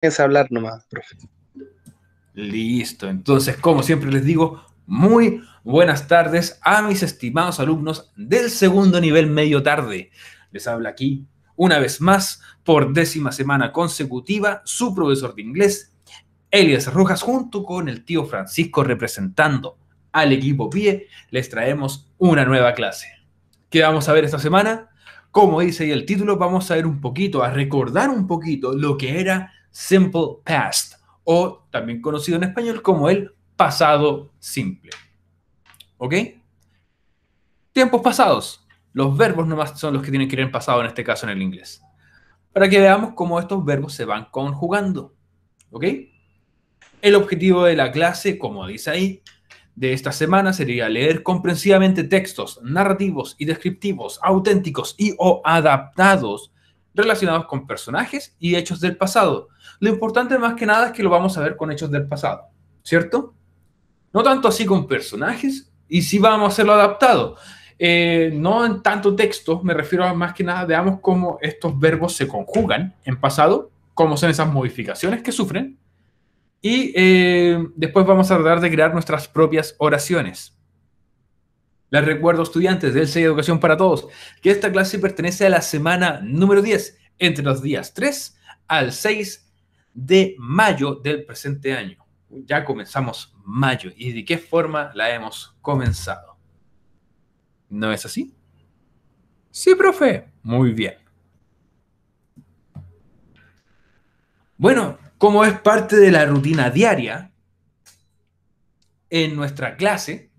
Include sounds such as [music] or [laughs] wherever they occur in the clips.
es hablar nomás, profe. Listo, entonces, como siempre les digo, muy buenas tardes a mis estimados alumnos del segundo nivel medio tarde. Les habla aquí, una vez más, por décima semana consecutiva, su profesor de inglés, Elias Rojas, junto con el tío Francisco representando al equipo PIE, les traemos una nueva clase. ¿Qué vamos a ver esta semana? Como dice ahí el título, vamos a ver un poquito, a recordar un poquito lo que era Simple Past, o también conocido en español como el pasado simple. ¿Ok? Tiempos pasados. Los verbos nomás son los que tienen que ir en pasado, en este caso en el inglés. Para que veamos cómo estos verbos se van conjugando. ¿Ok? El objetivo de la clase, como dice ahí, de esta semana sería leer comprensivamente textos narrativos y descriptivos, auténticos y o adaptados relacionados con personajes y hechos del pasado. Lo importante más que nada es que lo vamos a ver con hechos del pasado, ¿cierto? No tanto así con personajes, y sí vamos a hacerlo adaptado. Eh, no en tanto texto, me refiero más que nada, veamos cómo estos verbos se conjugan en pasado, cómo son esas modificaciones que sufren, y eh, después vamos a tratar de crear nuestras propias oraciones. Les recuerdo, estudiantes del 6 de Educación para Todos, que esta clase pertenece a la semana número 10, entre los días 3 al 6 de mayo del presente año. Ya comenzamos mayo. ¿Y de qué forma la hemos comenzado? ¿No es así? Sí, profe. Muy bien. Bueno, como es parte de la rutina diaria, en nuestra clase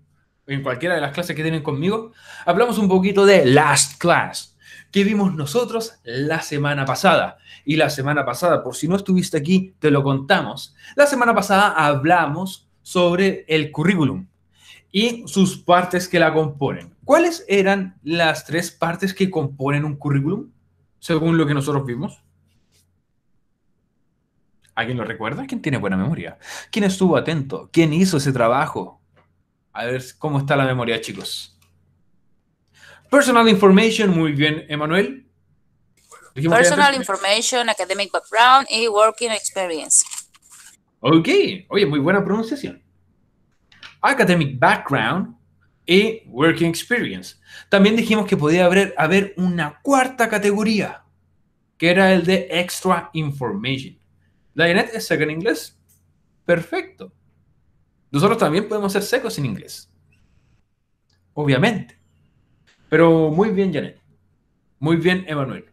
en cualquiera de las clases que tienen conmigo, hablamos un poquito de Last Class, que vimos nosotros la semana pasada. Y la semana pasada, por si no estuviste aquí, te lo contamos. La semana pasada hablamos sobre el currículum y sus partes que la componen. ¿Cuáles eran las tres partes que componen un currículum, según lo que nosotros vimos? ¿Alguien lo recuerda? ¿Quién tiene buena memoria? ¿Quién estuvo atento? ¿Quién hizo ese trabajo? A ver cómo está la memoria, chicos. Personal information, muy bien, Emanuel. Personal information, academic background y working experience. Ok, oye, muy buena pronunciación. Academic background y working experience. También dijimos que podía haber, haber una cuarta categoría, que era el de extra information. ¿La es en inglés? Perfecto. Nosotros también podemos ser secos en inglés. Obviamente. Pero muy bien, Janet. Muy bien, Emanuel.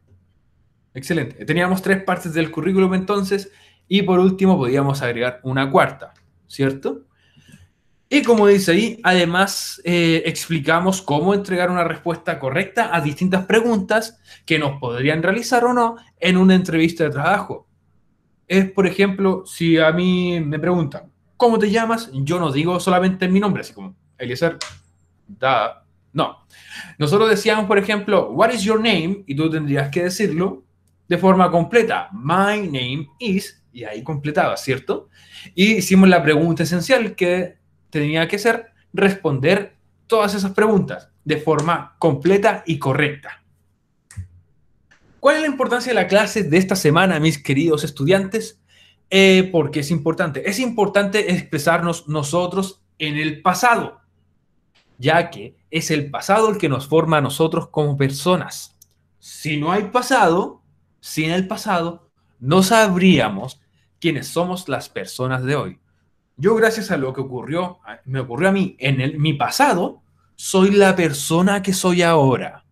Excelente. Teníamos tres partes del currículum entonces y por último podíamos agregar una cuarta, ¿cierto? Y como dice ahí, además eh, explicamos cómo entregar una respuesta correcta a distintas preguntas que nos podrían realizar o no en una entrevista de trabajo. Es, por ejemplo, si a mí me preguntan, ¿cómo te llamas? Yo no digo solamente mi nombre, así como Eliezer, da. No. Nosotros decíamos, por ejemplo, what is your name? Y tú tendrías que decirlo de forma completa. My name is, y ahí completaba, ¿cierto? Y hicimos la pregunta esencial que tenía que ser responder todas esas preguntas de forma completa y correcta. ¿Cuál es la importancia de la clase de esta semana, mis queridos estudiantes? Eh, porque es importante. Es importante expresarnos nosotros en el pasado, ya que es el pasado el que nos forma a nosotros como personas. Si no hay pasado, sin el pasado, no sabríamos quiénes somos las personas de hoy. Yo gracias a lo que ocurrió, me ocurrió a mí en mi pasado, soy la persona que soy ahora.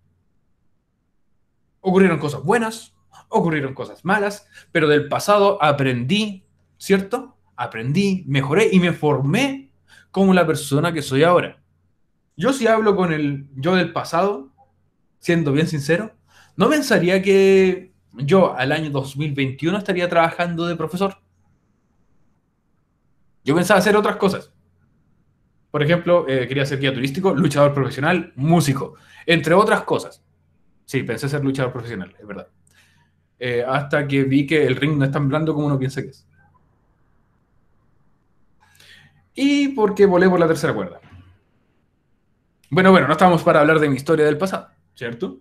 Ocurrieron cosas buenas, ocurrieron cosas malas, pero del pasado aprendí, ¿cierto? Aprendí, mejoré y me formé como la persona que soy ahora. Yo si hablo con el yo del pasado, siendo bien sincero, no pensaría que yo al año 2021 estaría trabajando de profesor. Yo pensaba hacer otras cosas. Por ejemplo, eh, quería ser guía turístico, luchador profesional, músico, entre otras cosas. Sí, pensé ser luchador profesional, es verdad. Eh, hasta que vi que el ring no es tan blando como uno piensa que es. Y porque volé por la tercera cuerda. Bueno, bueno, no estamos para hablar de mi historia del pasado, ¿cierto?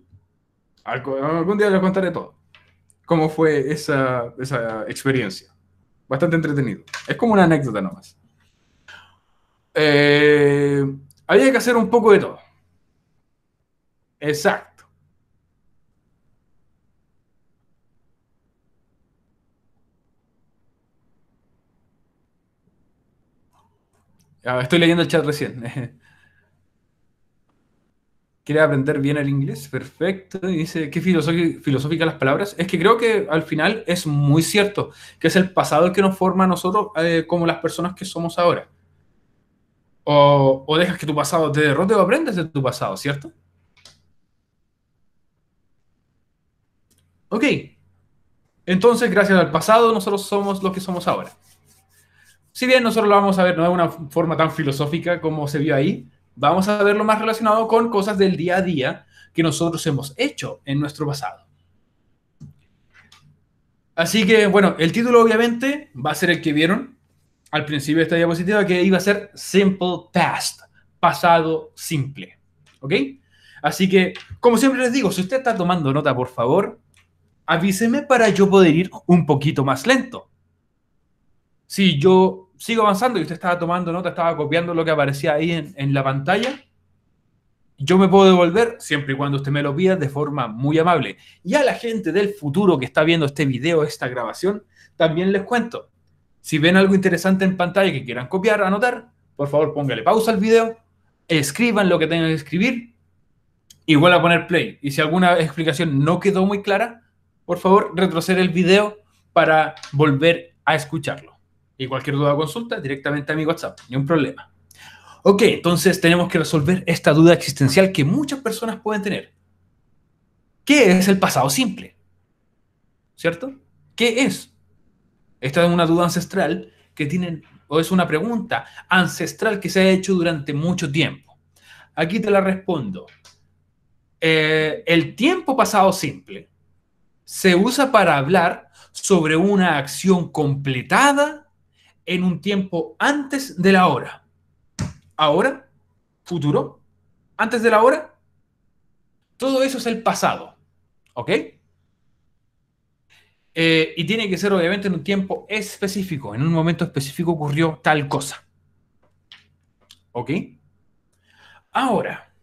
algún día les contaré todo. Cómo fue esa, experiencia. Bastante entretenido. Es como una anécdota nomás. Eh, había que hacer un poco de todo. Exacto. Ah, estoy leyendo el chat recién. [laughs] Quiere aprender bien el inglés, perfecto. dice, qué filosófica las palabras. Es que creo que al final es muy cierto, que es el pasado el que nos forma a nosotros eh, como las personas que somos ahora. O, o, dejas que tu pasado te derrote o aprendes de tu pasado, ¿cierto? Ok. Entonces, gracias al pasado, nosotros somos los que somos ahora si bien nosotros lo vamos a ver no de una forma tan filosófica como se vio ahí, vamos a verlo más relacionado con cosas del día a día que nosotros hemos hecho en nuestro pasado. Así que, bueno, el título obviamente va a ser el que vieron al principio de esta diapositiva, que iba a ser Simple Past, pasado simple. ¿Ok? Así que, como siempre les digo, si usted está tomando nota, por favor, avíseme para yo poder ir un poquito más lento. Si yo sigo avanzando y usted estaba tomando nota, estaba copiando lo que aparecía ahí en, la pantalla, yo me puedo devolver siempre y cuando usted me lo pida de forma muy amable. Y a la gente del futuro que está viendo este video, esta grabación, también les cuento. Si ven algo interesante en pantalla que quieran copiar, anotar, por favor póngale pausa al video, escriban lo que tengan que escribir igual a poner play. Y si alguna explicación no quedó muy clara, por favor retroceder el video para volver a escucharlo. Y cualquier duda o consulta directamente a mi WhatsApp, ni un problema. Ok, entonces tenemos que resolver esta duda existencial que muchas personas pueden tener. ¿Qué es el pasado simple? ¿Cierto? ¿Qué es? Esta es una duda ancestral que tienen, o es una pregunta ancestral que se ha hecho durante mucho tiempo. Aquí te la respondo. Eh, el tiempo pasado simple se usa para hablar sobre una acción completada en un tiempo antes de la hora. Ahora, futuro, antes de la hora, todo eso es el pasado. ¿Ok? Eh, y tiene que ser obviamente en un tiempo específico, en un momento específico ocurrió tal cosa. ¿Ok? Ahora,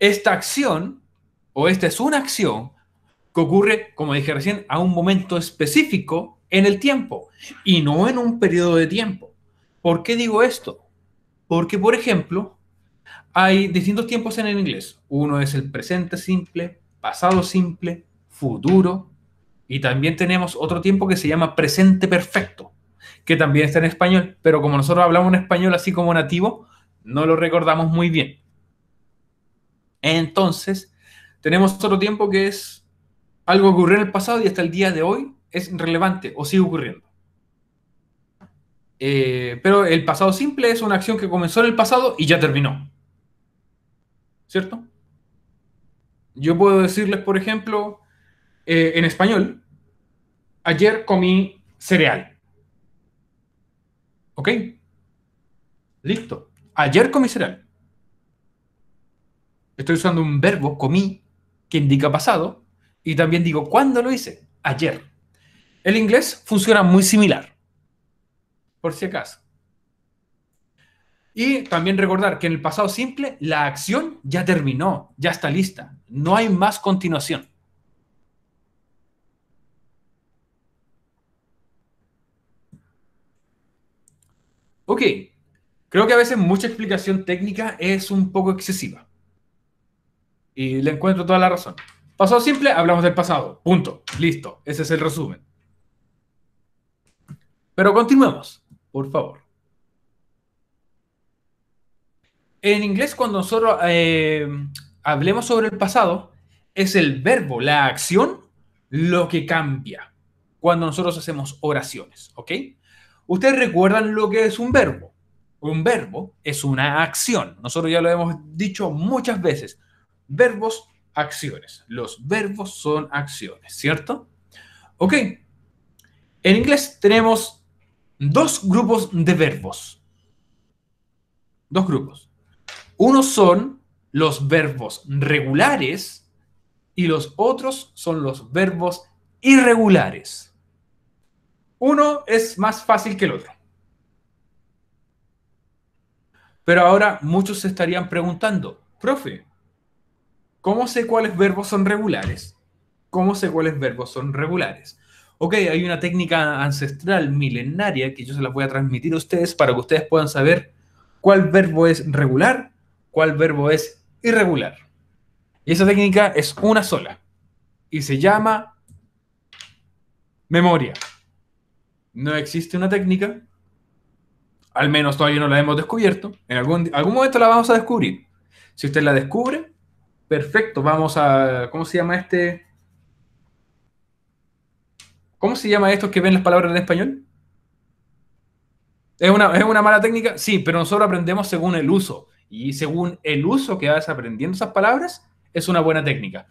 esta acción, o esta es una acción que ocurre, como dije recién, a un momento específico en el tiempo y no en un periodo de tiempo. ¿Por qué digo esto? Porque, por ejemplo, hay distintos tiempos en el inglés. Uno es el presente simple, pasado simple, futuro, y también tenemos otro tiempo que se llama presente perfecto, que también está en español, pero como nosotros hablamos en español así como nativo, no lo recordamos muy bien. Entonces, tenemos otro tiempo que es algo que ocurrió en el pasado y hasta el día de hoy es relevante o sigue ocurriendo. Eh, pero el pasado simple es una acción que comenzó en el pasado y ya terminó. ¿Cierto? Yo puedo decirles, por ejemplo, eh, en español, ayer comí cereal. ¿Ok? Listo. Ayer comí cereal. Estoy usando un verbo, comí, que indica pasado, y también digo, ¿cuándo lo hice? Ayer. El inglés funciona muy similar, por si acaso. Y también recordar que en el pasado simple la acción ya terminó, ya está lista, no hay más continuación. Ok, creo que a veces mucha explicación técnica es un poco excesiva. Y le encuentro toda la razón. Pasado simple, hablamos del pasado. Punto. Listo. Ese es el resumen. Pero continuemos, por favor. En inglés, cuando nosotros eh, hablemos sobre el pasado, es el verbo, la acción, lo que cambia cuando nosotros hacemos oraciones, ¿ok? Ustedes recuerdan lo que es un verbo. Un verbo es una acción. Nosotros ya lo hemos dicho muchas veces. Verbos, acciones. Los verbos son acciones, ¿cierto? Ok. En inglés tenemos dos grupos de verbos. Dos grupos. Unos son los verbos regulares y los otros son los verbos irregulares. Uno es más fácil que el otro. Pero ahora muchos se estarían preguntando, profe, ¿cómo sé cuáles verbos son regulares? ¿Cómo sé cuáles verbos son regulares? ok, hay una técnica ancestral, milenaria, que yo se la voy a transmitir a ustedes para que ustedes puedan saber cuál verbo es regular, cuál verbo es irregular. Y esa técnica es una sola y se llama memoria. No existe una técnica, al menos todavía no la hemos descubierto, en algún, algún momento la vamos a descubrir. Si usted la descubre, perfecto, vamos a, ¿cómo se llama este? ¿Cómo se llama estos que ven las palabras en español? ¿Es una, ¿Es una mala técnica? Sí, pero nosotros aprendemos según el uso. Y según el uso que vas aprendiendo esas palabras, es una buena técnica.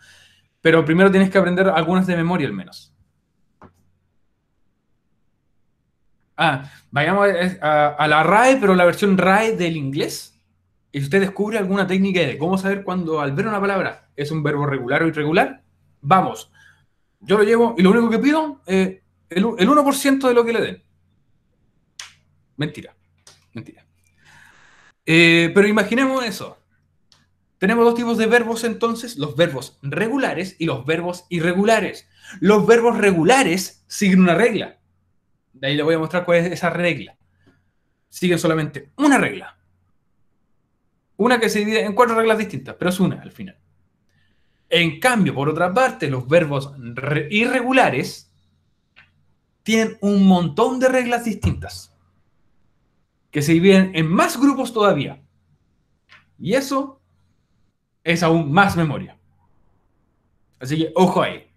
Pero primero tienes que aprender algunas de memoria al menos. Ah, vayamos a, a, la RAE, pero la versión RAE del inglés. Y si usted descubre alguna técnica de cómo saber cuando al ver una palabra es un verbo regular o irregular, vamos, yo lo llevo y lo único que pido es eh, el, 1% de lo que le den. Mentira, mentira. Eh, pero imaginemos eso. Tenemos dos tipos de verbos entonces, los verbos regulares y los verbos irregulares. Los verbos regulares siguen una regla. De ahí le voy a mostrar cuál es esa regla. Siguen solamente una regla. Una que se divide en cuatro reglas distintas, pero es una al final. En cambio, por otra parte, los verbos irregulares tienen un montón de reglas distintas que se dividen en más grupos todavía. Y eso es aún más memoria. Así que ojo ahí.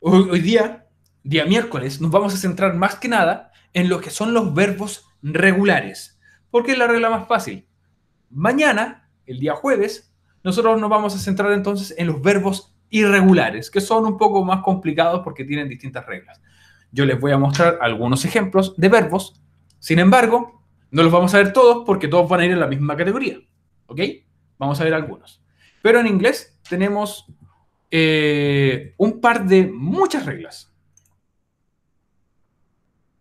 Hoy, día, día miércoles, nos vamos a centrar más que nada en lo que son los verbos regulares, porque es la regla más fácil. Mañana, el día jueves, nosotros nos vamos a centrar entonces en los verbos irregulares, que son un poco más complicados porque tienen distintas reglas. Yo les voy a mostrar algunos ejemplos de verbos, sin embargo, no los vamos a ver todos porque todos van a ir en la misma categoría, ¿ok? Vamos a ver algunos. Pero en inglés tenemos eh, un par de muchas reglas.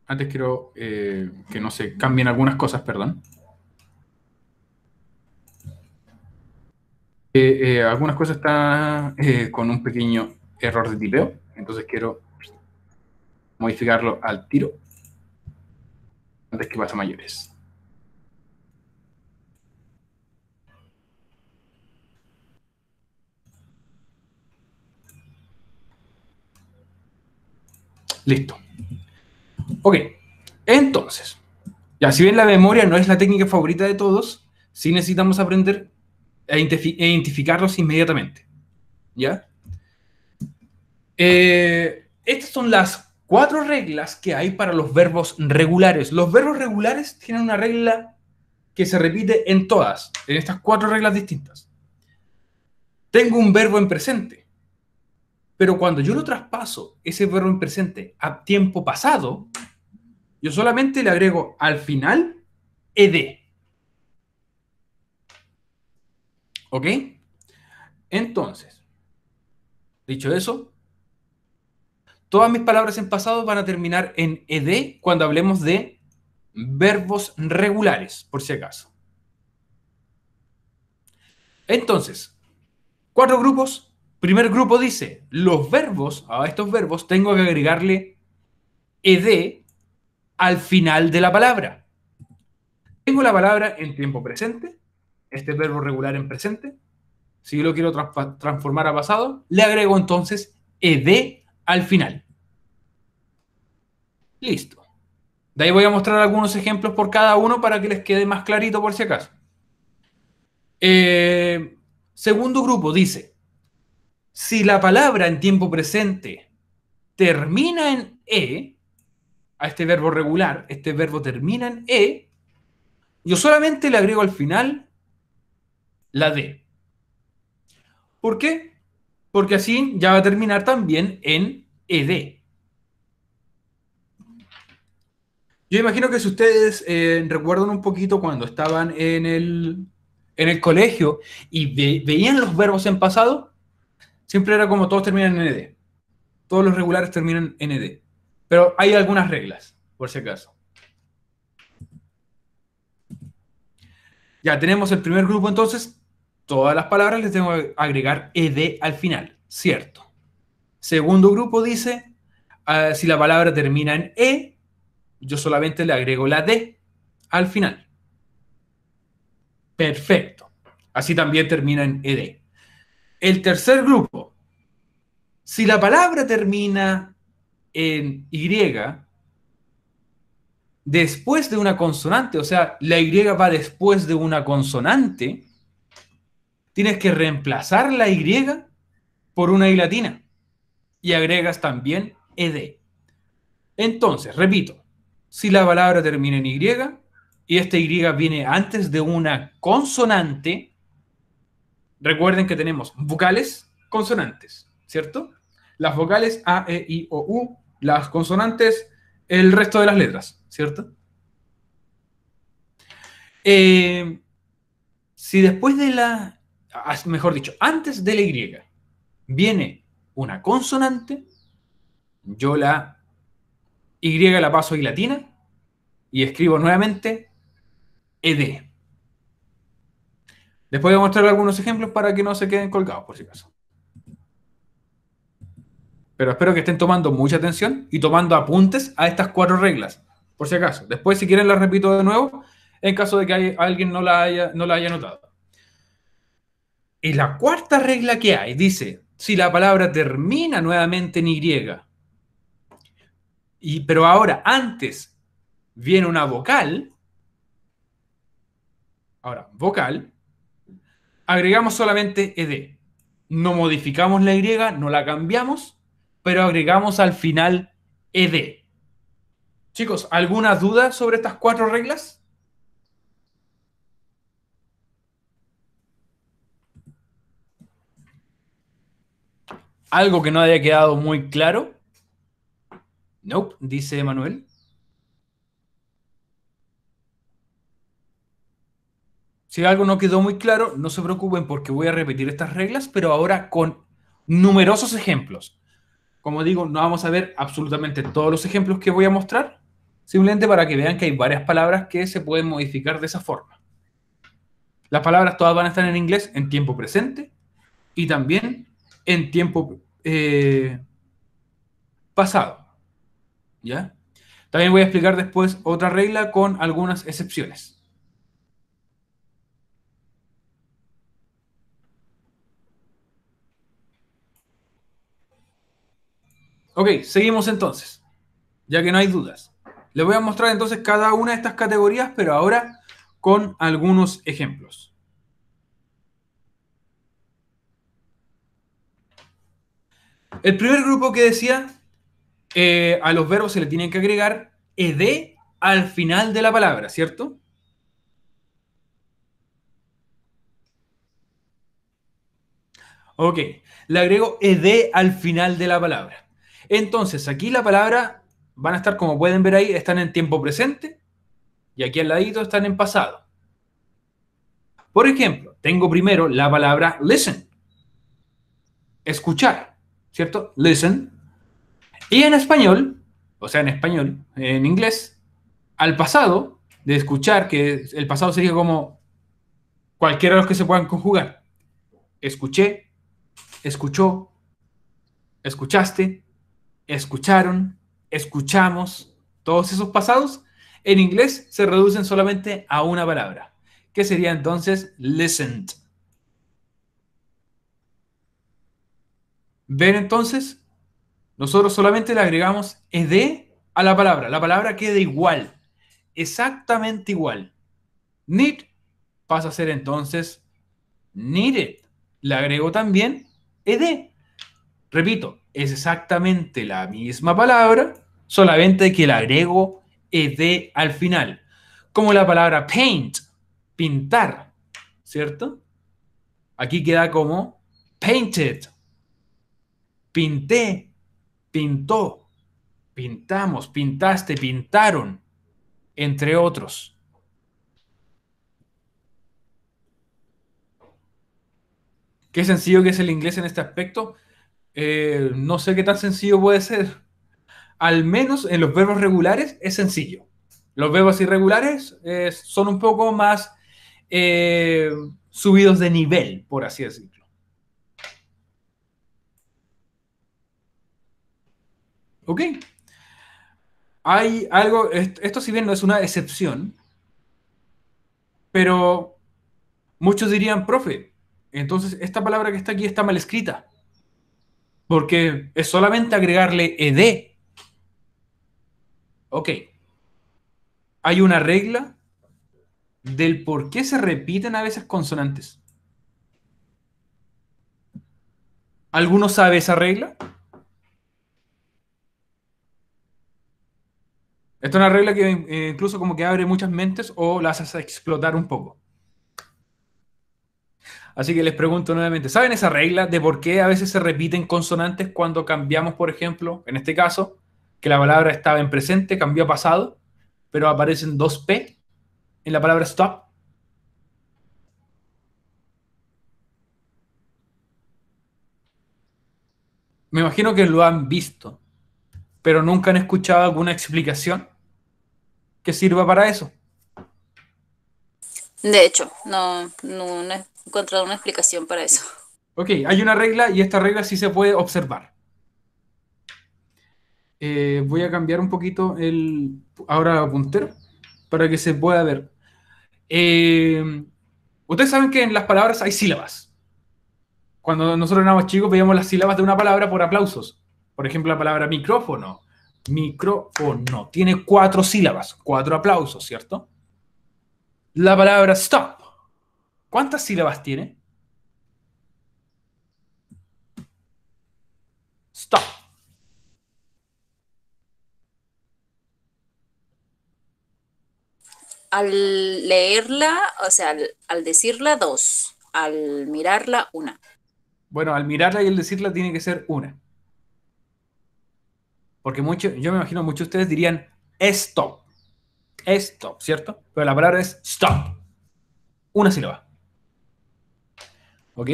Antes quiero eh, que no se cambien algunas cosas, perdón. Eh, eh, algunas cosas están eh, con un pequeño error de tipeo, entonces quiero modificarlo al tiro antes que pase mayores. Listo. Ok, entonces, ya si bien la memoria no es la técnica favorita de todos, si necesitamos aprender e identificarlos inmediatamente. ¿Ya? Eh, estas son las cuatro reglas que hay para los verbos regulares. Los verbos regulares tienen una regla que se repite en todas, en estas cuatro reglas distintas. Tengo un verbo en presente, pero cuando yo lo traspaso, ese verbo en presente, a tiempo pasado, yo solamente le agrego al final ed. ¿Ok? Entonces, dicho eso, todas mis palabras en pasado van a terminar en ed cuando hablemos de verbos regulares, por si acaso. Entonces, cuatro grupos. Primer grupo dice, los verbos, a estos verbos tengo que agregarle ed al final de la palabra. Tengo la palabra en tiempo presente, este verbo regular en presente. Si yo lo quiero transformar a pasado, le agrego entonces ed al final. Listo. De ahí voy a mostrar algunos ejemplos por cada uno para que les quede más clarito por si acaso. Eh, segundo grupo dice, si la palabra en tiempo presente termina en e, a este verbo regular, este verbo termina en e, yo solamente le agrego al final la D. ¿Por qué? Porque así ya va a terminar también en ED. Yo imagino que si ustedes eh, recuerdan un poquito cuando estaban en el, colegio y veían los verbos en pasado, siempre era como todos terminan en ED. Todos los regulares terminan en ED. Pero hay algunas reglas, por si acaso. Ya tenemos el primer grupo entonces, todas las palabras les tengo que agregar ed al final, ¿cierto? Segundo grupo dice, ah, si la palabra termina en e, yo solamente le agrego la d al final. Perfecto. Así también termina en ed. El tercer grupo, si la palabra termina en y, después de una consonante, o sea, la y va después de una consonante, tienes que reemplazar la Y por una Y latina y agregas también ED. Entonces, repito, si la palabra termina en Y y esta Y viene antes de una consonante, recuerden que tenemos vocales, consonantes, ¿cierto? Las vocales A, E, I, O, U, las consonantes, el resto de las letras, ¿cierto? Eh, si después de la mejor dicho, antes de la Y, viene una consonante, yo la Y la paso y latina y escribo nuevamente ED. Después voy a mostrar algunos ejemplos para que no se queden colgados, por si acaso. Pero espero que estén tomando mucha atención y tomando apuntes a estas cuatro reglas, por si acaso. Después, si quieren, las repito de nuevo en caso de que alguien no la haya, no la haya notado. Y la cuarta regla que hay dice, si la palabra termina nuevamente en Y, y pero ahora antes viene una vocal, ahora vocal, agregamos solamente ed. No modificamos la Y, no la cambiamos, pero agregamos al final ed. Chicos, ¿alguna duda sobre estas cuatro reglas? algo que no haya quedado muy claro. Nope, dice Manuel. Si algo no quedó muy claro, no se preocupen porque voy a repetir estas reglas, pero ahora con numerosos ejemplos. Como digo, no vamos a ver absolutamente todos los ejemplos que voy a mostrar, simplemente para que vean que hay varias palabras que se pueden modificar de esa forma. Las palabras todas van a estar en inglés en tiempo presente y también en tiempo eh, pasado. ¿Ya? También voy a explicar después otra regla con algunas excepciones. Ok, seguimos entonces, ya que no hay dudas. Les voy a mostrar entonces cada una de estas categorías, pero ahora con algunos ejemplos. El primer grupo que decía, eh, a los verbos se le tienen que agregar ed al final de la palabra, ¿cierto? Ok, le agrego ed al final de la palabra. Entonces, aquí la palabra van a estar, como pueden ver ahí, están en tiempo presente y aquí al ladito están en pasado. Por ejemplo, tengo primero la palabra listen, escuchar. ¿cierto? Listen. Y en español, o sea, en español, en inglés, al pasado, de escuchar, que el pasado sería como cualquiera de los que se puedan conjugar. Escuché, escuchó, escuchaste, escucharon, escuchamos, todos esos pasados en inglés se reducen solamente a una palabra, que sería entonces listened. Ven entonces, nosotros solamente le agregamos ed a la palabra. La palabra queda igual, exactamente igual. Need pasa a ser entonces needed. Le agrego también ed. Repito, es exactamente la misma palabra, solamente que le agrego ed al final. Como la palabra paint, pintar, ¿cierto? Aquí queda como painted, Pinté, pintó, pintamos, pintaste, pintaron, entre otros. Qué sencillo que es el inglés en este aspecto. Eh, no sé qué tan sencillo puede ser. Al menos en los verbos regulares es sencillo. Los verbos irregulares eh, son un poco más eh, subidos de nivel, por así decirlo. Ok. Hay algo, esto si bien no es una excepción, pero muchos dirían, profe, entonces esta palabra que está aquí está mal escrita, porque es solamente agregarle ed. Ok. Hay una regla del por qué se repiten a veces consonantes. ¿Alguno sabe esa regla? Esta es una regla que eh, incluso como que abre muchas mentes o las hace explotar un poco. Así que les pregunto nuevamente, ¿saben esa regla de por qué a veces se repiten consonantes cuando cambiamos, por ejemplo, en este caso, que la palabra estaba en presente, cambió a pasado, pero aparecen dos P en la palabra stop? Me imagino que lo han visto, pero nunca han escuchado alguna explicación que sirva para eso. De hecho, no, he encontrado una explicación para eso. Ok, hay una regla y esta regla sí se puede observar. Eh, voy a cambiar un poquito el ahora puntero para que se pueda ver. Eh, ustedes saben que en las palabras hay sílabas. Cuando nosotros éramos chicos veíamos las sílabas de una palabra por aplausos. Por ejemplo, la palabra micrófono Micro o no. Tiene cuatro sílabas, cuatro aplausos, ¿cierto? La palabra stop. ¿Cuántas sílabas tiene? Stop. Al leerla, o sea, al, al decirla, dos. Al mirarla, una. Bueno, al mirarla y al decirla tiene que ser una. Porque yo me imagino muchos de ustedes dirían stop, stop, ¿cierto? Pero la palabra es stop. Una sílaba. ¿Ok?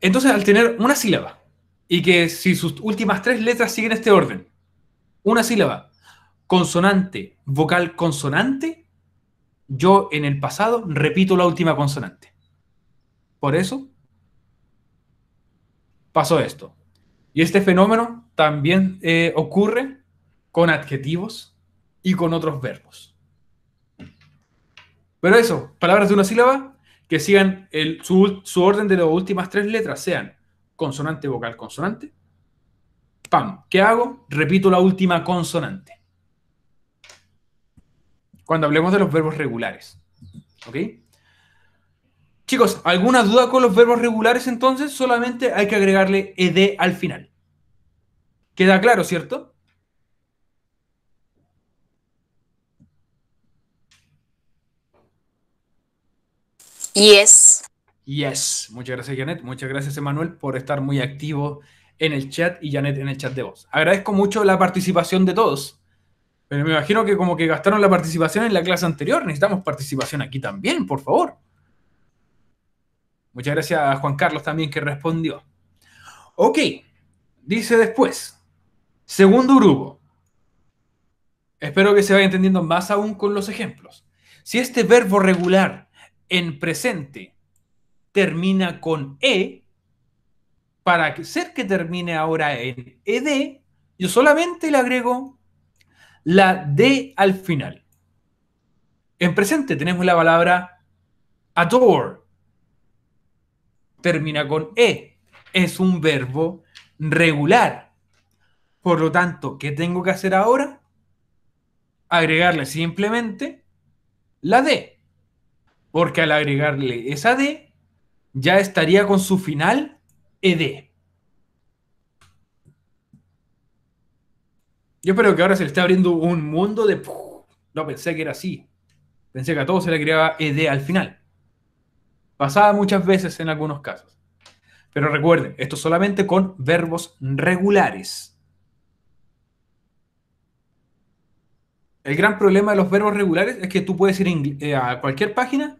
Entonces, al tener una sílaba, y que si sus últimas tres letras siguen este orden, una sílaba, consonante, vocal, consonante, yo en el pasado repito la última consonante. Por eso pasó esto. Y este fenómeno también eh, ocurre con adjetivos y con otros verbos. Pero eso, palabras de una sílaba que sigan su, su orden de las últimas tres letras, sean consonante, vocal, consonante. Pam, ¿qué hago? Repito la última consonante. Cuando hablemos de los verbos regulares. ¿Ok? Chicos, ¿alguna duda con los verbos regulares entonces? Solamente hay que agregarle ed al final. ¿Queda claro, cierto? Yes. Yes. Muchas gracias, Janet. Muchas gracias, Emanuel, por estar muy activo en el chat y Janet en el chat de voz. Agradezco mucho la participación de todos. Pero me imagino que como que gastaron la participación en la clase anterior. Necesitamos participación aquí también, por favor. Muchas gracias a Juan Carlos también que respondió. Ok, dice después. Segundo grupo. Espero que se vaya entendiendo más aún con los ejemplos. Si este verbo regular en presente termina con E, para ser que termine ahora en ED, yo solamente le agrego la D al final. En presente tenemos la palabra adore, termina con E. Es un verbo regular. Por lo tanto, ¿qué tengo que hacer ahora? Agregarle simplemente la D. Porque al agregarle esa D, ya estaría con su final ED. Yo espero que ahora se le esté abriendo un mundo de... No pensé que era así. Pensé que a todos se le creaba ED al final. Pasada muchas veces en algunos casos. Pero recuerden, esto solamente con verbos regulares. El gran problema de los verbos regulares es que tú puedes ir a eh, cualquier página,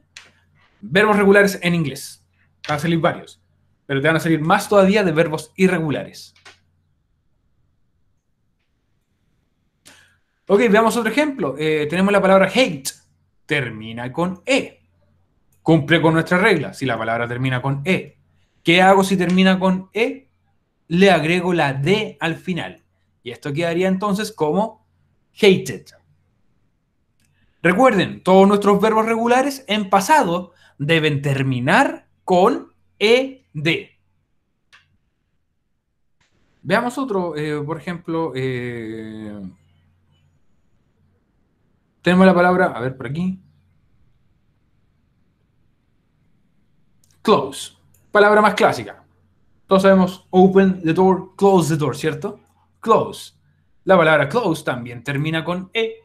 verbos regulares en inglés. van a salir varios, pero te van a salir más todavía de verbos irregulares. Ok, veamos otro ejemplo. Eh, tenemos la palabra hate. Termina con E cumple con nuestra regla si la palabra termina con E. ¿Qué hago si termina con E? Le agrego la D al final. Y esto quedaría entonces como hated. Recuerden, todos nuestros verbos regulares en pasado deben terminar con ED. Veamos otro, eh, por ejemplo, eh, tenemos la palabra, a ver por aquí, close. Palabra más clásica. Todos sabemos open the door, close the door, ¿cierto? Close. La palabra close también termina con E.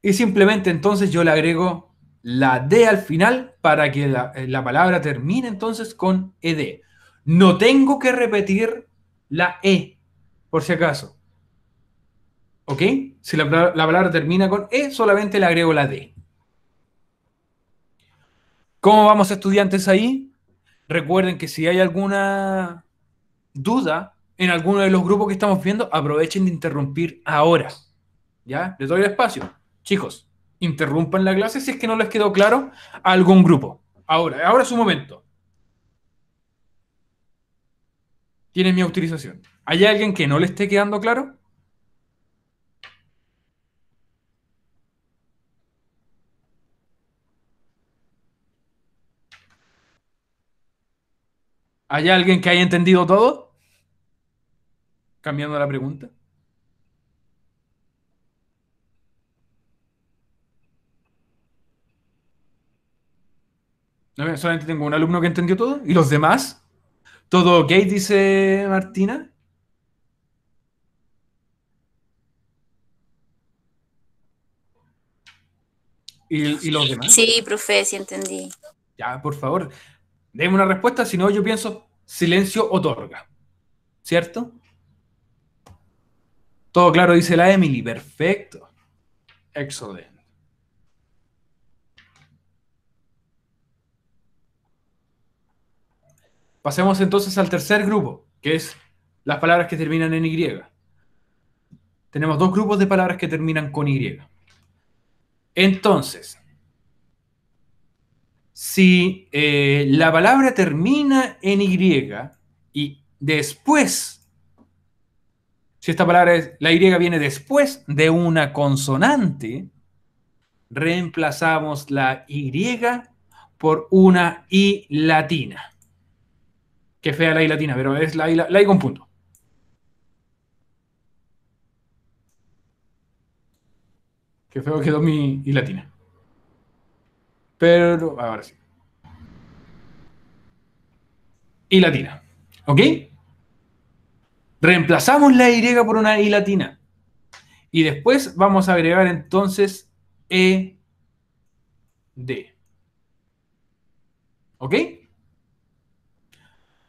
Y simplemente entonces yo le agrego la D al final para que la, eh, palabra termine entonces con ED. No tengo que repetir la E, por si acaso. ¿Ok? Si la, la palabra termina con E, solamente le agrego la D. ¿Cómo vamos estudiantes ahí? Recuerden que si hay alguna duda en alguno de los grupos que estamos viendo, aprovechen de interrumpir ahora. ¿Ya? Les doy el espacio. Chicos, interrumpan la clase si es que no les quedó claro algún grupo. Ahora, ahora es su momento. Tienen mi autorización. ¿Hay alguien que no le esté quedando claro? ¿Hay alguien que haya entendido todo? Cambiando la pregunta. solamente tengo un alumno que entendió todo. ¿Y los demás? ¿Todo ok? Dice Martina. ¿Y, ¿Y, los demás? Sí, profe, sí entendí. Ya, por favor. Deme una respuesta, si no, yo pienso silencio otorga. ¿Cierto? Todo claro, dice la Emily. Perfecto. Excelente. Pasemos entonces al tercer grupo, que es las palabras que terminan en Y. Tenemos dos grupos de palabras que terminan con Y. Entonces, si eh, la palabra termina en Y y después, si esta palabra es, la Y viene después de una consonante, reemplazamos la Y por una I latina. Qué fea la I latina, pero es la la I con punto. Qué feo quedó mi I latina. Pero ahora sí. Y latina. ¿Ok? Reemplazamos la Y por una I latina. Y después vamos a agregar entonces E, D. ¿Ok?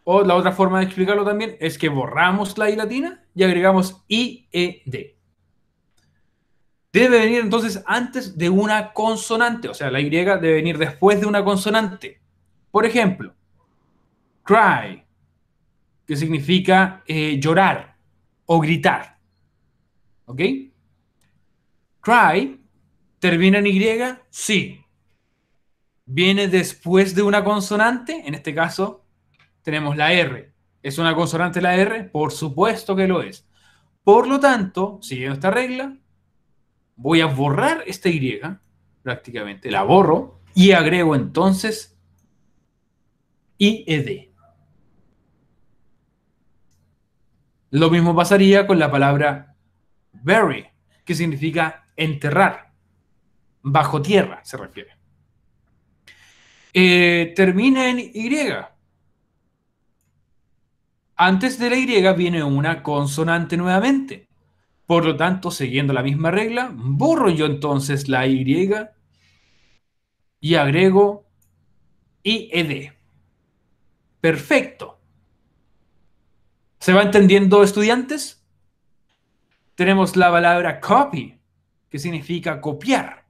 O la otra forma de explicarlo también es que borramos la I latina y agregamos I, E, D debe venir entonces antes de una consonante, o sea, la Y debe venir después de una consonante. Por ejemplo, cry, que significa eh, llorar o gritar. ¿Ok? Cry, ¿termina en Y? Sí. ¿Viene después de una consonante? En este caso, tenemos la R. ¿Es una consonante la R? Por supuesto que lo es. Por lo tanto, siguiendo esta regla, voy a borrar esta Y prácticamente, la borro y agrego entonces IED. Lo mismo pasaría con la palabra bury, que significa enterrar, bajo tierra se refiere. Eh, termina en Y. Antes de la Y viene una consonante nuevamente. Por lo tanto, siguiendo la misma regla, borro yo entonces la Y y agrego IED. Perfecto. ¿Se va entendiendo, estudiantes? Tenemos la palabra copy, que significa copiar.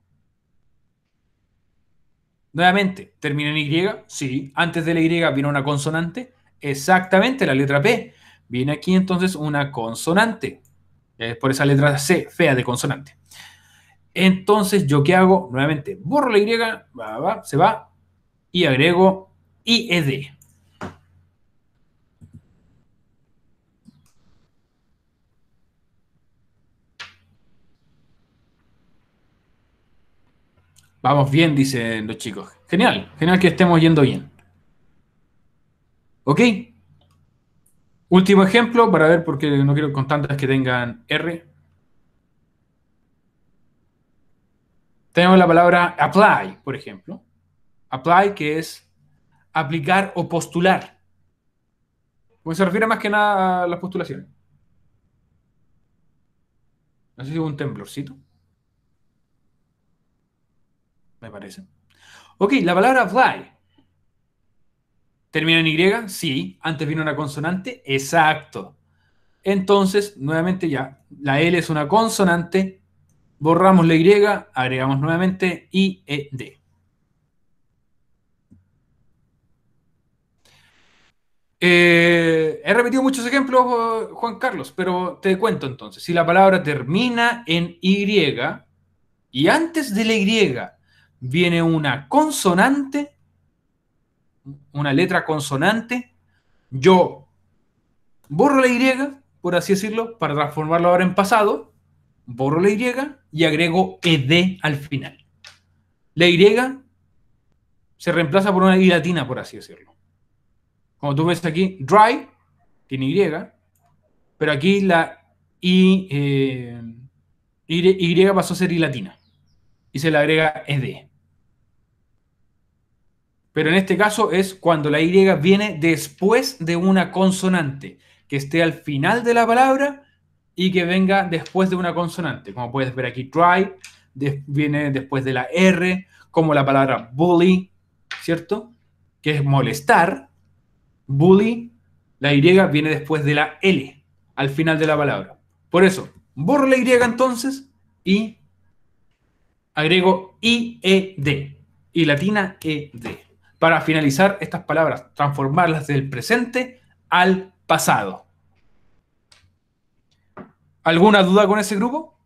Nuevamente, termina en Y, sí. Antes de la Y viene una consonante, exactamente la letra P. Viene aquí entonces una consonante. Es eh, por esa letra C fea de consonante. Entonces, ¿yo qué hago? Nuevamente, borro la Y, va, va, se va, y agrego IED. Vamos bien, dicen los chicos. Genial, genial que estemos yendo bien. ¿Ok? Último ejemplo para ver, por qué no quiero con tantas que tengan R. Tenemos la palabra apply, por ejemplo. Apply, que es aplicar o postular. Pues se refiere más que nada a las postulaciones. No sé si hubo un temblorcito. Me parece. Ok, la palabra apply ¿Termina en Y? Sí. ¿Antes viene una consonante? Exacto. Entonces, nuevamente ya, la L es una consonante, borramos la Y, agregamos nuevamente I, e, D. Eh, he repetido muchos ejemplos, Juan Carlos, pero te cuento entonces. Si la palabra termina en Y y antes de la Y viene una consonante, una letra consonante, yo borro la Y, por así decirlo, para transformarlo ahora en pasado, borro la Y y agrego ED al final. La Y se reemplaza por una I latina, por así decirlo. Como tú ves aquí, dry tiene Y, pero aquí la eh, y, pasó a ser I latina y se le agrega ED. Pero en este caso es cuando la Y viene después de una consonante, que esté al final de la palabra y que venga después de una consonante. Como puedes ver aquí, try viene después de la R, como la palabra bully, ¿cierto? Que es molestar. Bully, la Y viene después de la L, al final de la palabra. Por eso, borro la Y entonces y agrego IED y latina ED para finalizar estas palabras, transformarlas del presente al pasado. ¿Alguna duda con ese grupo?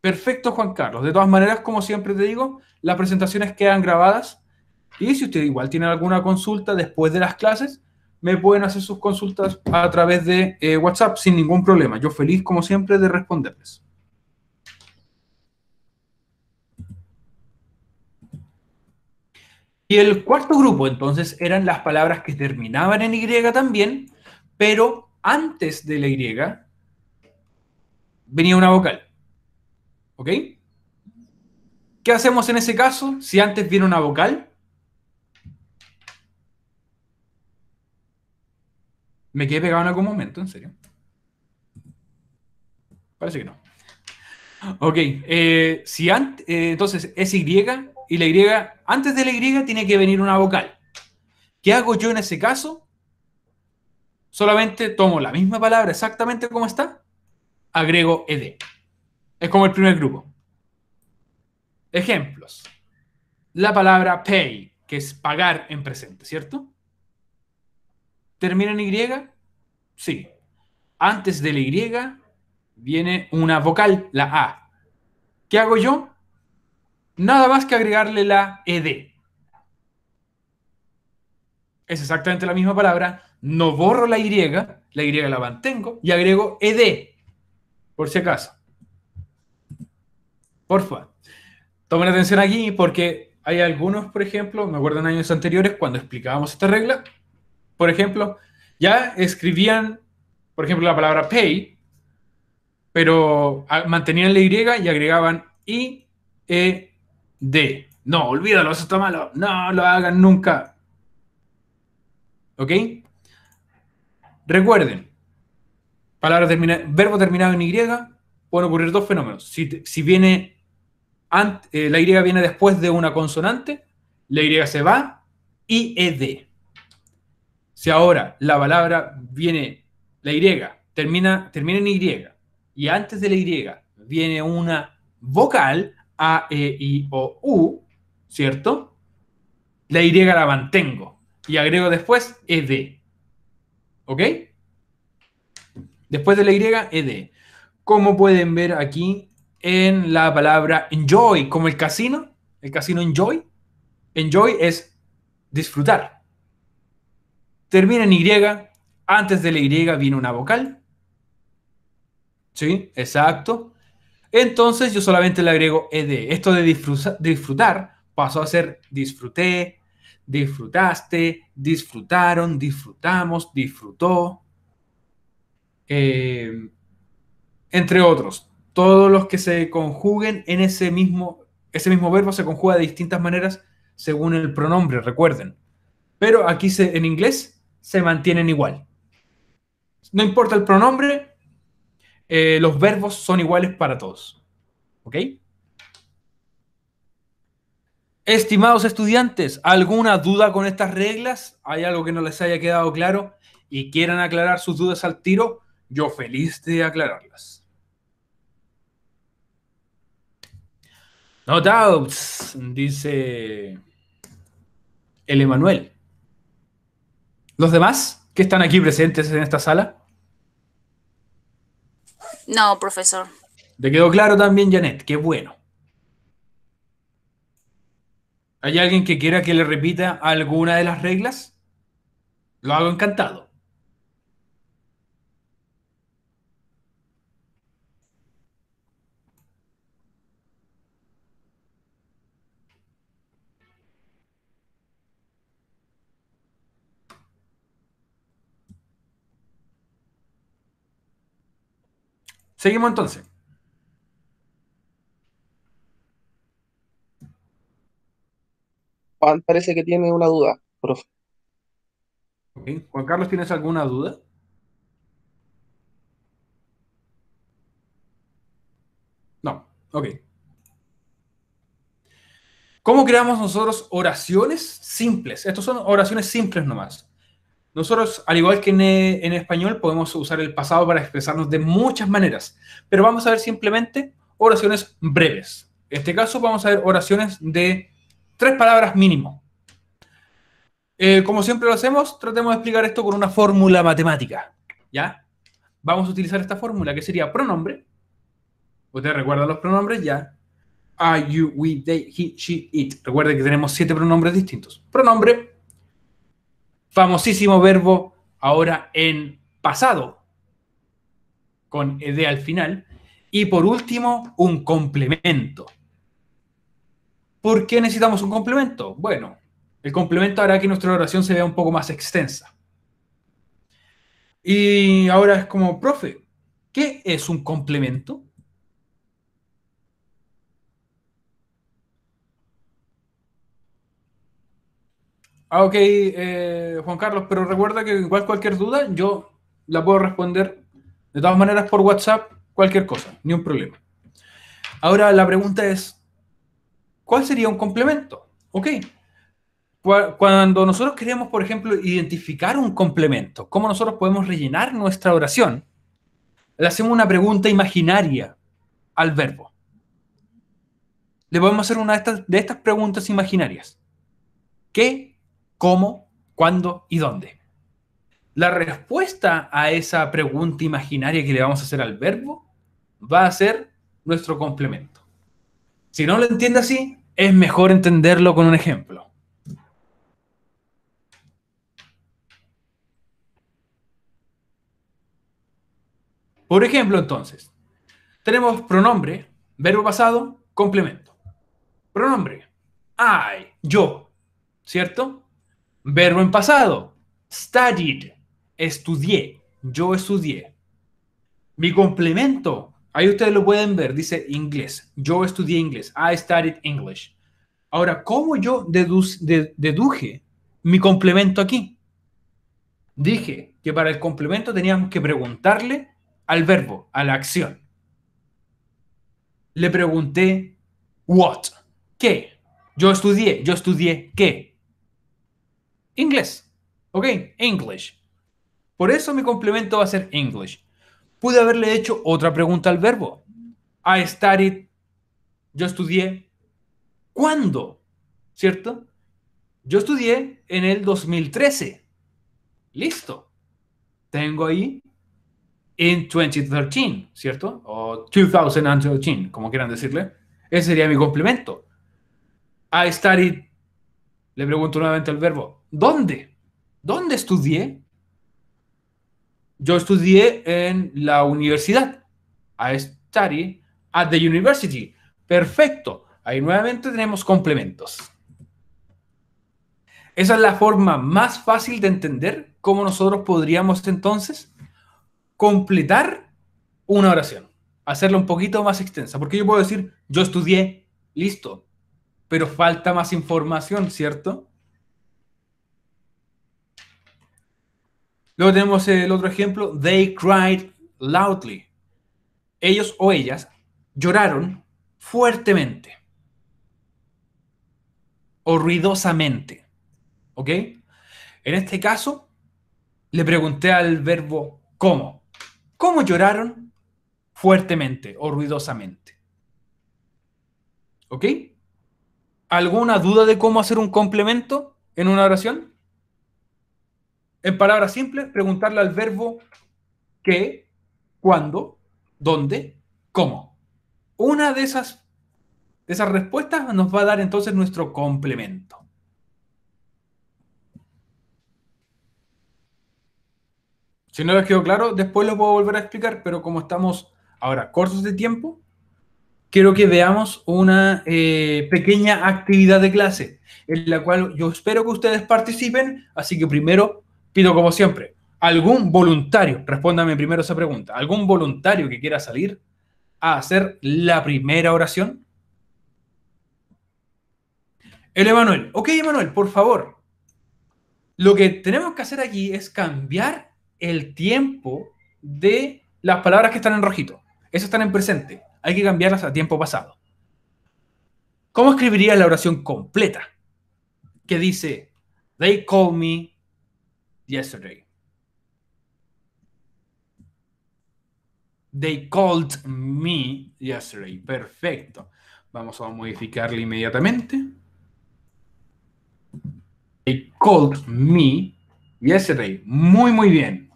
Perfecto, Juan Carlos. De todas maneras, como siempre te digo, las presentaciones quedan grabadas y si usted igual tiene alguna consulta después de las clases, me pueden hacer sus consultas a través de eh, WhatsApp sin ningún problema. Yo feliz, como siempre, de responderles. Y el cuarto grupo, entonces, eran las palabras que terminaban en Y también, pero antes de la Y venía una vocal. ¿Ok? ¿Qué hacemos en ese caso si antes viene una vocal? Me quedé pegado en algún momento, en serio. Parece que no. Ok, eh, si eh, entonces es Y y la Y, antes de la Y tiene que venir una vocal. ¿Qué hago yo en ese caso? Solamente tomo la misma palabra exactamente como está, agrego ed. Es como el primer grupo. Ejemplos. La palabra pay, que es pagar en presente, ¿cierto? ¿Termina en Y? Sí. Antes de la Y viene una vocal, la A. ¿Qué hago yo? Nada más que agregarle la ed. Es exactamente la misma palabra. No borro la y, la y la mantengo y agrego ed, por si acaso. Porfa. Tomen atención aquí porque hay algunos, por ejemplo, me acuerdo en años anteriores cuando explicábamos esta regla, por ejemplo, ya escribían, por ejemplo, la palabra pay, pero mantenían la Y y agregaban I, E, de, no, olvídalo, eso está malo, no lo hagan nunca. ¿Ok? Recuerden, palabra verbo terminado en Y, pueden ocurrir dos fenómenos. Si, viene eh, la Y viene después de una consonante, la Y se va y e, D. Si ahora la palabra viene, la Y termina, termina en Y y antes de la Y viene una vocal, a, E, I, O, U, ¿cierto? La Y la mantengo y agrego después ED. ¿Ok? Después de la Y, ED. Como pueden ver aquí en la palabra enjoy, como el casino, el casino enjoy, enjoy es disfrutar. Termina en Y, antes de la Y viene una vocal. ¿Sí? Exacto. Entonces yo solamente le agrego ed. Esto de disfrutar pasó a ser disfruté, disfrutaste, disfrutaron, disfrutamos, disfrutó. Em, entre otros, todos los que se conjuguen en ese mismo, ese mismo verbo se conjuga de distintas maneras según el pronombre, recuerden. Pero aquí en inglés se mantienen igual. No importa el pronombre, eh, los verbos son iguales para todos. ¿Ok? Estimados estudiantes, ¿alguna duda con estas reglas? ¿Hay algo que no les haya quedado claro y quieran aclarar sus dudas al tiro? Yo feliz de aclararlas. No doubts, dice el Emanuel. ¿Los demás que están aquí presentes en esta sala? No, profesor. Te quedó claro también, Janet, qué bueno. ¿Hay alguien que quiera que le repita alguna de las reglas? Lo hago encantado. Seguimos entonces. Juan parece que tiene una duda, profe. Juan Carlos, ¿tienes alguna duda? No, ok. ¿Cómo creamos nosotros oraciones simples? Estos son oraciones simples nomás. Nosotros, al igual que eh, en, español, podemos usar el pasado para expresarnos de muchas maneras, pero vamos a ver simplemente oraciones breves. En este caso, vamos a ver oraciones de tres palabras mínimo. Eh, como siempre lo hacemos, tratemos de explicar esto con una fórmula matemática. ¿Ya? Vamos a utilizar esta fórmula que sería pronombre. ¿Ustedes recuerdan los pronombres? Ya. I, you, we, they, he, she, it. Recuerden que tenemos siete pronombres distintos. Pronombre, famosísimo verbo ahora en pasado, con ed al final. Y por último, un complemento. ¿Por qué necesitamos un complemento? Bueno, el complemento hará que nuestra oración se vea un poco más extensa. Y ahora es como, profe, ¿qué es un complemento? Ah, ok, eh, Juan Carlos, pero recuerda que igual cualquier duda yo la puedo responder de todas maneras por WhatsApp, cualquier cosa, ni un problema. Ahora la pregunta es, ¿cuál sería un complemento? Ok, cuando nosotros queremos, por ejemplo, identificar un complemento, cómo nosotros podemos rellenar nuestra oración, le hacemos una pregunta imaginaria al verbo. Le podemos hacer una de estas preguntas imaginarias. ¿Qué cómo, cuándo y dónde. La respuesta a esa pregunta imaginaria que le vamos a hacer al verbo va a ser nuestro complemento. Si no lo entiende así, es mejor entenderlo con un ejemplo. Por ejemplo, entonces, tenemos pronombre, verbo pasado, complemento. Pronombre, I, yo, ¿cierto? Verbo en pasado. Studied. Estudié. Yo estudié. Mi complemento. Ahí ustedes lo pueden ver. Dice inglés. Yo estudié inglés. I studied English. Ahora, ¿cómo yo deduje mi complemento aquí? Dije que para el complemento teníamos que preguntarle al verbo, a la acción. Le pregunté, what? ¿Qué? Yo estudié, yo estudié, ¿qué? inglés. ¿Ok? English. Por eso mi complemento va a ser English. Pude haberle hecho otra pregunta al verbo. I studied. Yo estudié. ¿Cuándo? ¿Cierto? Yo estudié en el 2013. Listo. Tengo ahí in 2013, ¿cierto? O 2013, como quieran decirle. Ese sería mi complemento. I studied le pregunto nuevamente al verbo, ¿dónde? ¿Dónde estudié? Yo estudié en la universidad. I study at the university. Perfecto. Ahí nuevamente tenemos complementos. Esa es la forma más fácil de entender cómo nosotros podríamos entonces completar una oración, hacerla un poquito más extensa, porque yo puedo decir, yo estudié, listo, pero falta más información, ¿cierto? Luego tenemos el otro ejemplo, they cried loudly. Ellos o ellas lloraron fuertemente o ruidosamente. ¿Ok? En este caso, le pregunté al verbo cómo. ¿Cómo lloraron fuertemente o ruidosamente? ¿Ok? ¿Alguna duda de cómo hacer un complemento en una oración? En palabras simples, preguntarle al verbo qué, cuándo, dónde, cómo. Una de esas, de esas respuestas nos va a dar entonces nuestro complemento. Si no les quedó claro, después lo puedo volver a explicar, pero como estamos ahora cortos de tiempo, quiero que veamos una eh, pequeña actividad de clase en la cual yo espero que ustedes participen, así que primero pido como siempre, algún voluntario, respóndame primero esa pregunta, algún voluntario que quiera salir a hacer la primera oración. El Emanuel, ok Emanuel, por favor, lo que tenemos que hacer aquí es cambiar el tiempo de las palabras que están en rojito. Esas están en presente hay que cambiarlas a tiempo pasado. ¿Cómo escribiría la oración completa? Que dice, They called me yesterday. They called me yesterday. Perfecto. Vamos a modificarla inmediatamente. They called me yesterday. Muy, muy bien.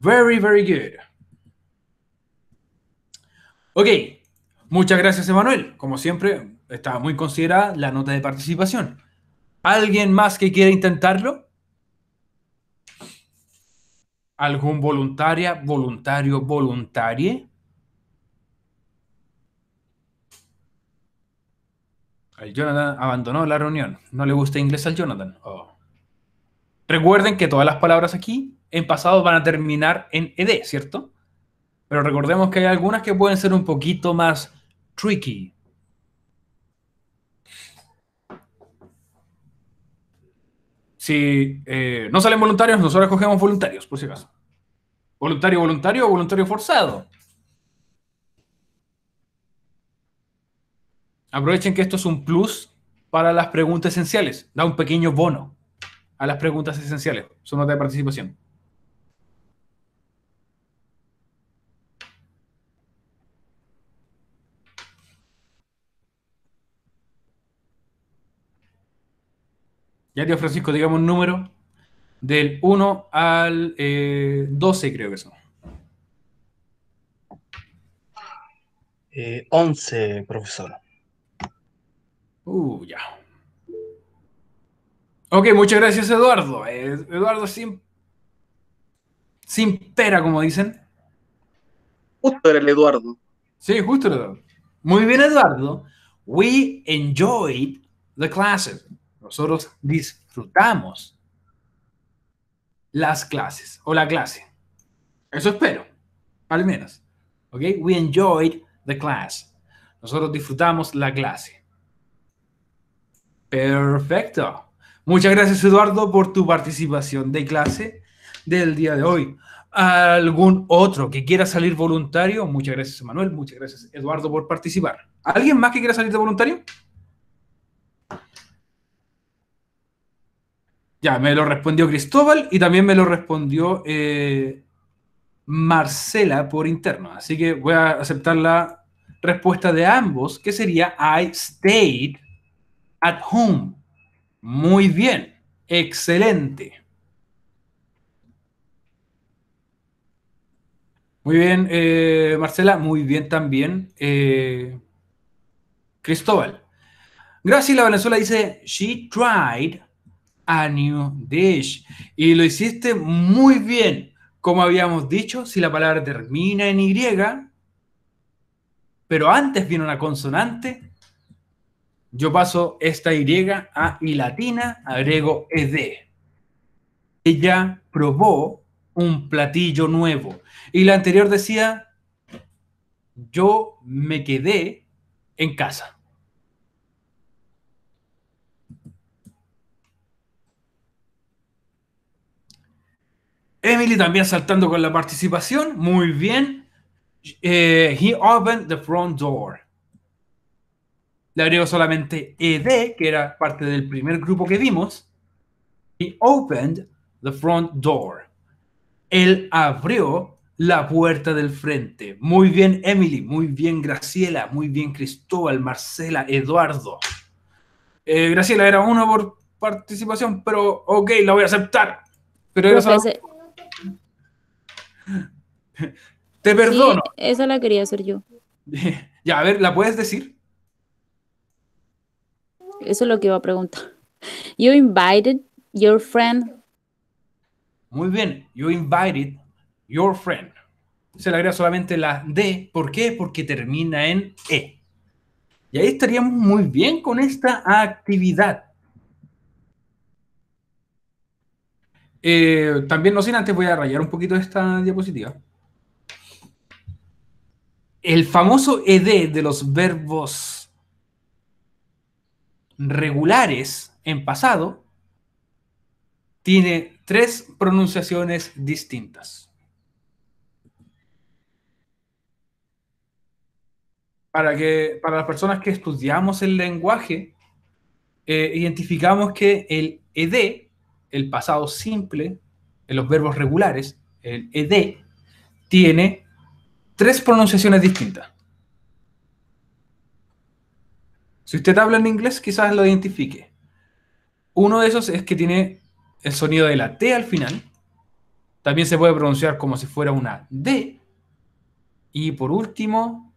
Very, very good. Ok, muchas gracias Emanuel. Como siempre, está muy considerada la nota de participación. ¿Alguien más que quiera intentarlo? ¿Algún voluntaria, voluntario, voluntarie? Jonathan abandonó la reunión. No le gusta inglés al Jonathan. Oh. Recuerden que todas las palabras aquí en pasado van a terminar en ed, ¿cierto? pero recordemos que hay algunas que pueden ser un poquito más tricky. Si eh, no salen voluntarios, nosotros cogemos voluntarios, por si acaso. Voluntario, voluntario o voluntario forzado. Aprovechen que esto es un plus para las preguntas esenciales. Da un pequeño bono a las preguntas esenciales, Son nota de participación. Ya, tío Francisco, digamos un número del 1 al 12, eh, creo que son. 11, eh, profesor. Uh, ya. Ok, muchas gracias, Eduardo. Eduardo sin, sin pera, como dicen. Justo era el Eduardo. Sí, justo el Eduardo. Muy bien, Eduardo. We enjoyed the classes nosotros disfrutamos las clases o la clase. Eso espero, al menos. ¿Ok? We enjoyed the class. Nosotros disfrutamos la clase. Perfecto. Muchas gracias, Eduardo, por tu participación de clase del día de hoy. ¿Algún otro que quiera salir voluntario? Muchas gracias, Manuel. Muchas gracias, Eduardo, por participar. ¿Alguien más que quiera salir de voluntario? Ya, me lo respondió Cristóbal y también me lo respondió eh, Marcela por interno. Así que voy a aceptar la respuesta de ambos, que sería I stayed at home. Muy bien, excelente. Muy bien, eh, Marcela, muy bien también. Eh, Cristóbal. Graciela Valenzuela dice, she tried año de Y lo hiciste muy bien. Como habíamos dicho, si la palabra termina en Y, pero antes viene una consonante, yo paso esta Y a I latina, agrego ED. Ella probó un platillo nuevo. Y la anterior decía, yo me quedé en casa. Emily también saltando con la participación. Muy bien. Eh, he opened the front door. Le abrió solamente ED, que era parte del primer grupo que vimos. He opened the front door. Él abrió la puerta del frente. Muy bien, Emily. Muy bien, Graciela. Muy bien, Cristóbal, Marcela, Eduardo. Eh, Graciela era uno por participación, pero ok, la voy a aceptar. Pero era te perdono. esa la quería hacer yo. [laughs] Ya, a ver, ¿la puedes decir? Eso es lo que iba a preguntar. You invited your friend. Muy bien, you invited your friend. Se le agrega solamente la D. ¿Por qué? Porque termina en E. Y ahí estaríamos muy bien con esta actividad. Eh, también, no sin antes, voy a rayar un poquito esta diapositiva. El famoso ED de los verbos regulares en pasado tiene tres pronunciaciones distintas. Para, que, para las personas que estudiamos el lenguaje, eh, identificamos que el ED el pasado simple, en los verbos regulares, el ed, tiene tres pronunciaciones distintas. Si usted habla en inglés, quizás lo identifique. Uno de esos es que tiene el sonido de la T al final. También se puede pronunciar como si fuera una D. Y por último,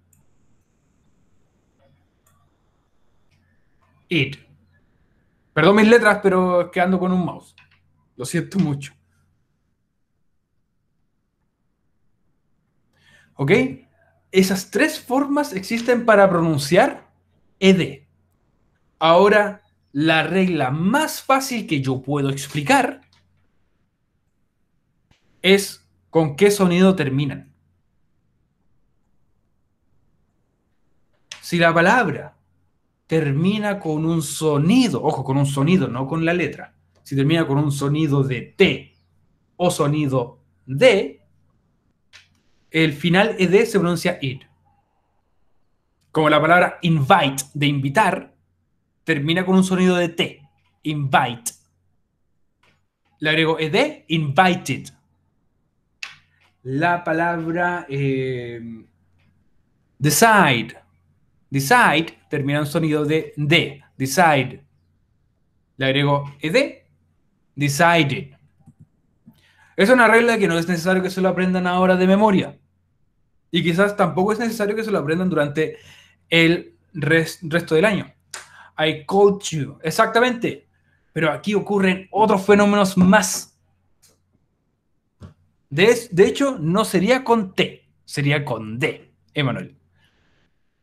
it. Perdón mis letras, pero quedando con un mouse. Lo siento mucho. ¿Ok? Esas tres formas existen para pronunciar ED. Ahora, la regla más fácil que yo puedo explicar es con qué sonido terminan. Si la palabra termina con un sonido, ojo, con un sonido, no con la letra, si termina con un sonido de T o sonido D, el final ED se pronuncia id. Como la palabra invite, de invitar, termina con un sonido de T. Invite. Le agrego ED, invited. La palabra eh, decide. Decide termina un sonido de D. Decide. Le agrego ED, decided. Es una regla que no es necesario que se lo aprendan ahora de memoria. Y quizás tampoco es necesario que se lo aprendan durante el resto del año. I coach you. Exactamente. Pero aquí ocurren otros fenómenos más. De, hecho, no sería con T, sería con D, Emanuel.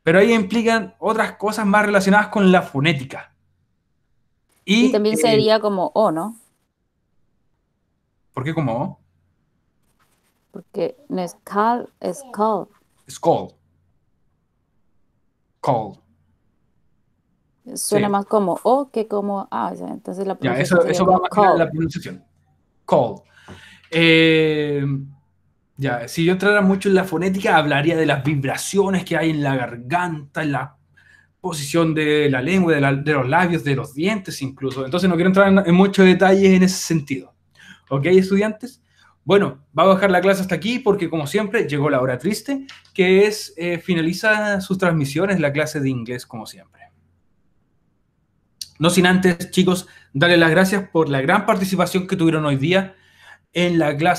Pero ahí implican otras cosas más relacionadas con la fonética. Y, también sería como O, ¿no? ¿Por qué como O? Porque no es call. Es call. Call. Suena más como O oh, que como ah, A. entonces la ya, eso, eso va a la pronunciación. Call. Eh, ya, si yo entrara mucho en la fonética, hablaría de las vibraciones que hay en la garganta, en la posición de la lengua, de, los labios, de los dientes incluso. Entonces no quiero entrar en, en muchos detalles en ese sentido. ¿Ok, estudiantes? Bueno, vamos a dejar la clase hasta aquí porque, como siempre, llegó la hora triste, que es eh, finaliza sus transmisiones la clase de inglés, como siempre. No sin antes, chicos, darles las gracias por la gran participación que tuvieron hoy día en la clase.